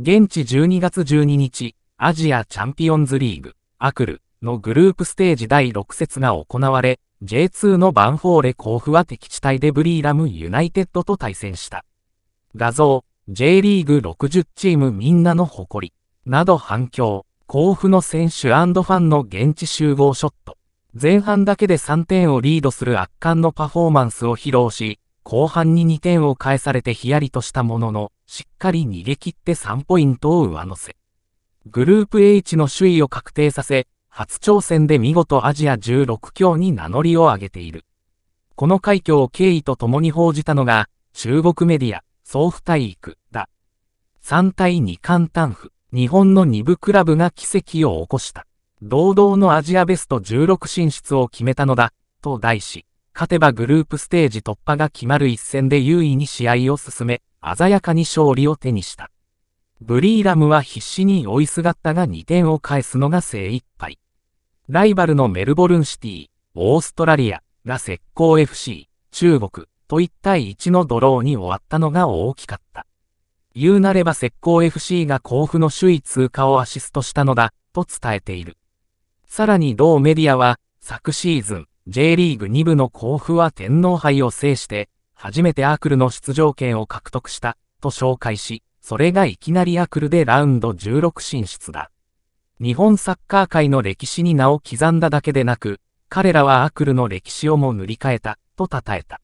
現地12月12日、アジアチャンピオンズリーグ、アクルのグループステージ第6節が行われ、J2 のバンフォーレ甲府は敵地帯でブリーラムユナイテッドと対戦した。画像、J リーグ60チームみんなの誇り、など反響、甲府の選手ファンの現地集合ショット。前半だけで3点をリードする圧巻のパフォーマンスを披露し、後半に2点を返されてヒヤリとしたものの、しっかり逃げ切って3ポイントを上乗せ。グループ H の首位を確定させ、初挑戦で見事アジア16強に名乗りを上げている。この快挙を経緯と共に報じたのが、中国メディア、総府体育だ。3対2簡単府、日本の2部クラブが奇跡を起こした。堂々のアジアベスト16進出を決めたのだ、と題し、勝てばグループステージ突破が決まる一戦で優位に試合を進め、鮮やかに勝利を手にした。ブリーラムは必死に追いすがったが2点を返すのが精一杯。ライバルのメルボルンシティ、オーストラリアが石膏 FC、中国と1対1のドローに終わったのが大きかった。言うなれば石膏 FC が甲府の首位通過をアシストしたのだ、と伝えている。さらに同メディアは、昨シーズン、J リーグ2部の甲府は天皇杯を制して、初めてアークルの出場権を獲得した、と紹介し、それがいきなりアークルでラウンド16進出だ。日本サッカー界の歴史に名を刻んだだけでなく、彼らはアークルの歴史をも塗り替えた、と称えた。